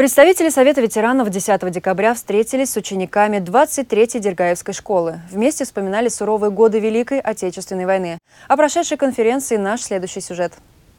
Представители Совета ветеранов 10 декабря встретились с учениками 23-й Дергаевской школы. Вместе вспоминали суровые годы Великой Отечественной войны. О прошедшей конференции наш следующий сюжет –